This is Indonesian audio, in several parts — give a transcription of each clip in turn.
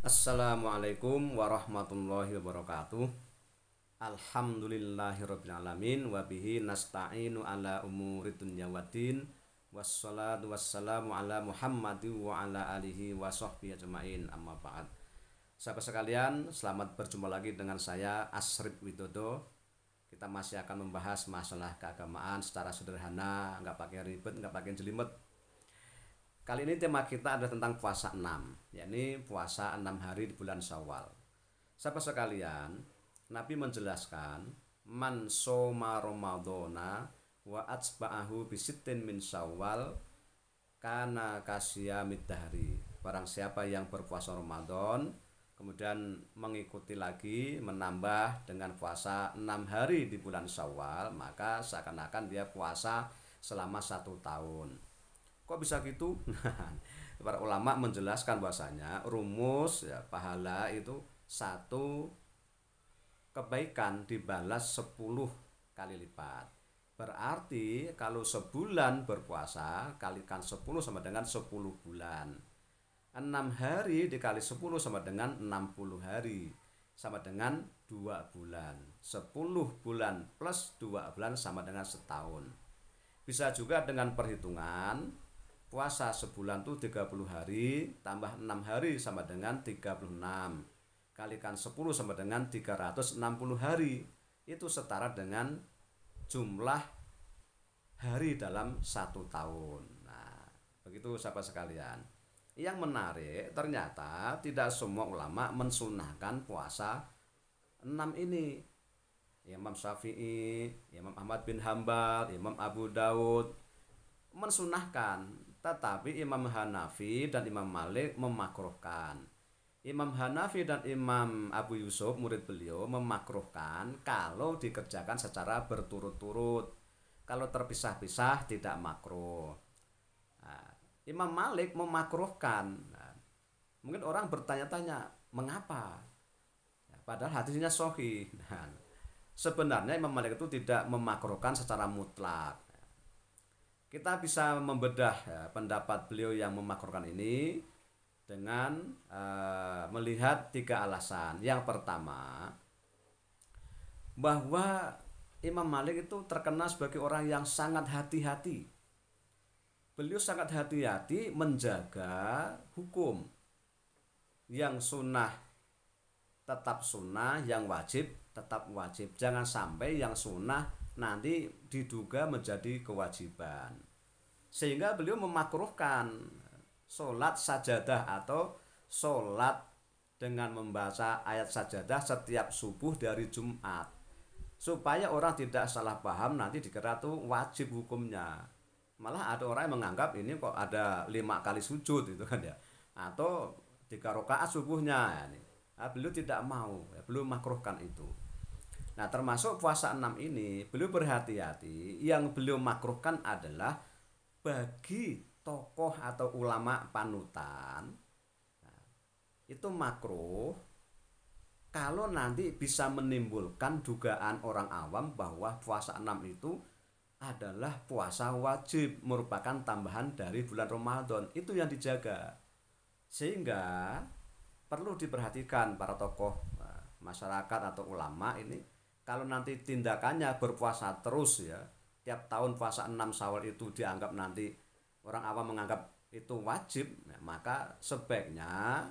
Assalamualaikum warahmatullahi wabarakatuh alamin Wabihi nasta'inu ala umuri dunya waddin Wassalatu wassalamu ala muhammadi wa ala alihi wa sahbihi ajma'in amma ba'd Sahabat sekalian, selamat berjumpa lagi dengan saya Asrid Widodo Kita masih akan membahas masalah keagamaan secara sederhana Nggak pakai ribet, nggak pakai jelimet Kali ini tema kita adalah tentang puasa 6, yakni puasa 6 hari di bulan Syawal. Siapa sekalian, Nabi menjelaskan man soma ramadona wa atsba'ahu bisittin min Syawal kana kasya middahri. Barang siapa yang berpuasa Ramadan kemudian mengikuti lagi menambah dengan puasa 6 hari di bulan Syawal, maka seakan-akan dia puasa selama satu tahun. Kok bisa gitu? Nah, para ulama menjelaskan bahasanya rumus ya, pahala itu satu kebaikan dibalas 10 kali lipat. Berarti kalau sebulan berpuasa kalikan 10 sama dengan 10 bulan. 6 hari dikali 10 sama dengan 60 hari sama dengan 2 bulan. 10 bulan plus 2 bulan sama dengan setahun. Bisa juga dengan perhitungan puasa sebulan tuh 30 hari tambah 6 hari sama dengan 36 kalikan 10 sama dengan 360 hari itu setara dengan jumlah hari dalam satu tahun nah begitu sahabat sekalian yang menarik ternyata tidak semua ulama mensunahkan puasa 6 ini Imam Syafi'i, Imam Ahmad bin Hambal, Imam Abu Daud mensunahkan tetapi Imam Hanafi dan Imam Malik memakruhkan. Imam Hanafi dan Imam Abu Yusuf murid beliau memakruhkan kalau dikerjakan secara berturut-turut. Kalau terpisah-pisah tidak makruh. Nah, Imam Malik memakruhkan. Nah, mungkin orang bertanya-tanya mengapa? Ya, padahal hadisnya sohi. Nah, sebenarnya Imam Malik itu tidak memakruhkan secara mutlak kita bisa membedah ya, pendapat beliau yang memakruhkan ini dengan uh, melihat tiga alasan. Yang pertama, bahwa Imam Malik itu terkenal sebagai orang yang sangat hati-hati. Beliau sangat hati-hati menjaga hukum yang sunnah tetap sunnah, yang wajib tetap wajib. Jangan sampai yang sunnah nanti diduga menjadi kewajiban. Sehingga beliau memakruhkan solat sajadah atau solat dengan membaca ayat sajadah setiap subuh dari Jumat supaya orang tidak salah paham nanti dikira itu wajib hukumnya malah ada orang yang menganggap ini kok ada lima kali sujud itu kan ya atau tiga rakaat subuhnya ya, nah, beliau tidak mau ya, beliau makruhkan itu Nah, termasuk puasa enam ini, beliau berhati-hati. Yang beliau makruhkan adalah bagi tokoh atau ulama panutan nah, itu makruh kalau nanti bisa menimbulkan dugaan orang awam bahwa puasa enam itu adalah puasa wajib merupakan tambahan dari bulan Ramadan. Itu yang dijaga. Sehingga perlu diperhatikan para tokoh eh, masyarakat atau ulama ini kalau nanti tindakannya berpuasa terus ya tiap tahun puasa 6 sawal itu dianggap nanti orang awam menganggap itu wajib ya, maka sebaiknya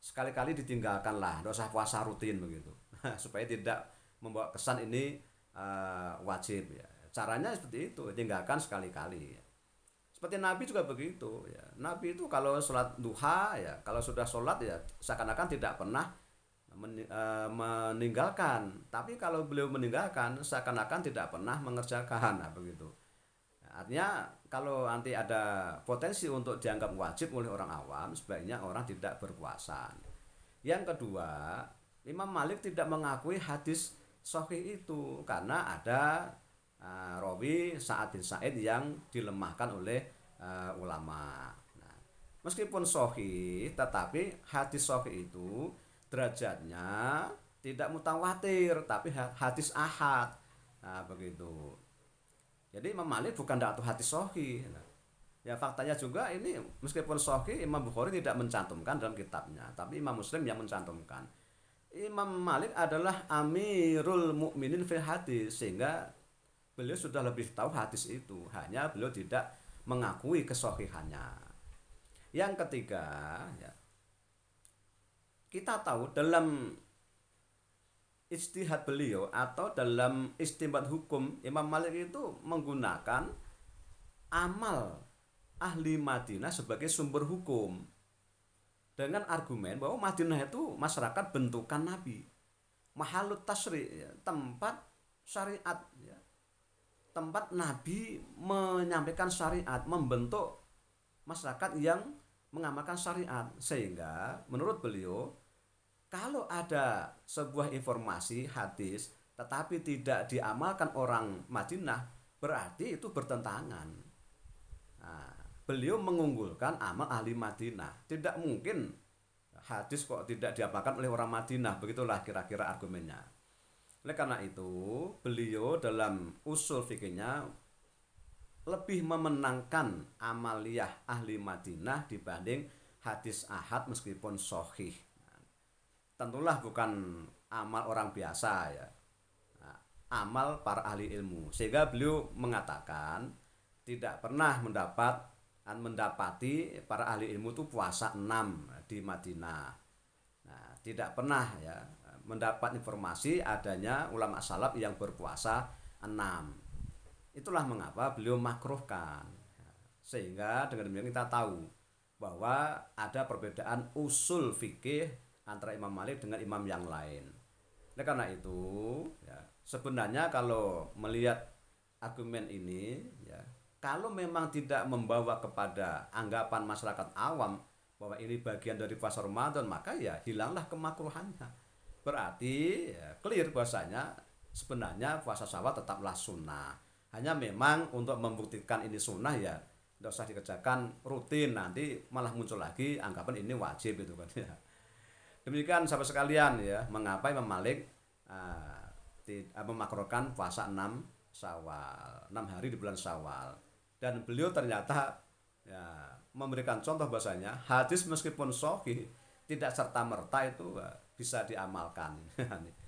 sekali-kali ditinggalkanlah tidak usah puasa rutin begitu supaya tidak membawa kesan ini uh, wajib ya caranya seperti itu tinggalkan sekali-kali ya. seperti Nabi juga begitu ya Nabi itu kalau sholat duha ya kalau sudah sholat ya seakan-akan tidak pernah men, eh, meninggalkan tapi kalau beliau meninggalkan seakan-akan tidak pernah mengerjakan nah, begitu artinya kalau nanti ada potensi untuk dianggap wajib oleh orang awam sebaiknya orang tidak berpuasa yang kedua Imam Malik tidak mengakui hadis sahih itu karena ada uh, Rawi Sa'ad bin Sa'id yang dilemahkan oleh uh, ulama nah, meskipun sohih tetapi hadis sohih itu derajatnya tidak mutawatir tapi hadis ahad nah begitu jadi Imam Malik bukan datu hadis sohi nah, ya faktanya juga ini meskipun sohi Imam Bukhari tidak mencantumkan dalam kitabnya tapi Imam Muslim yang mencantumkan Imam Malik adalah Amirul Mukminin fil hadis sehingga beliau sudah lebih tahu hadis itu hanya beliau tidak mengakui kesohihannya yang ketiga ya, kita tahu dalam istihad beliau atau dalam istimbat hukum Imam Malik itu menggunakan amal ahli Madinah sebagai sumber hukum dengan argumen bahwa Madinah itu masyarakat bentukan Nabi mahalut tasri ya, tempat syariat ya. tempat Nabi menyampaikan syariat membentuk masyarakat yang mengamalkan syariat sehingga menurut beliau kalau ada sebuah informasi hadis tetapi tidak diamalkan orang Madinah berarti itu bertentangan nah, beliau mengunggulkan amal ahli Madinah tidak mungkin hadis kok tidak diamalkan oleh orang Madinah begitulah kira-kira argumennya oleh karena itu beliau dalam usul fikirnya lebih memenangkan amaliyah ahli Madinah dibanding hadis ahad meskipun sohih. Tentulah bukan amal orang biasa ya. Nah, amal para ahli ilmu. Sehingga beliau mengatakan tidak pernah mendapat dan mendapati para ahli ilmu itu puasa enam di Madinah. Nah, tidak pernah ya mendapat informasi adanya ulama salaf yang berpuasa enam. Itulah mengapa beliau makruhkan. Sehingga dengan demikian kita tahu bahwa ada perbedaan usul fikih antara Imam Malik dengan imam yang lain. Oleh karena itu, ya, sebenarnya kalau melihat argumen ini, ya, kalau memang tidak membawa kepada anggapan masyarakat awam bahwa ini bagian dari puasa Ramadan, maka ya hilanglah kemakruhannya. Berarti ya, clear bahasanya sebenarnya puasa sawah tetaplah sunnah. Hanya memang untuk membuktikan ini sunnah ya tidak usah dikerjakan rutin nanti malah muncul lagi anggapan ini wajib gitu kan ya. Demikian sahabat sekalian ya mengapa Imam Malik uh, ah, ah, memakrokan puasa 6 Syawal, 6 hari di bulan Syawal. Dan beliau ternyata ya, memberikan contoh bahasanya hadis meskipun sahih tidak serta merta itu ah, bisa diamalkan.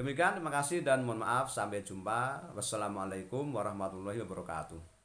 Demikian, terima kasih dan mohon maaf. Sampai jumpa. Wassalamualaikum warahmatullahi wabarakatuh.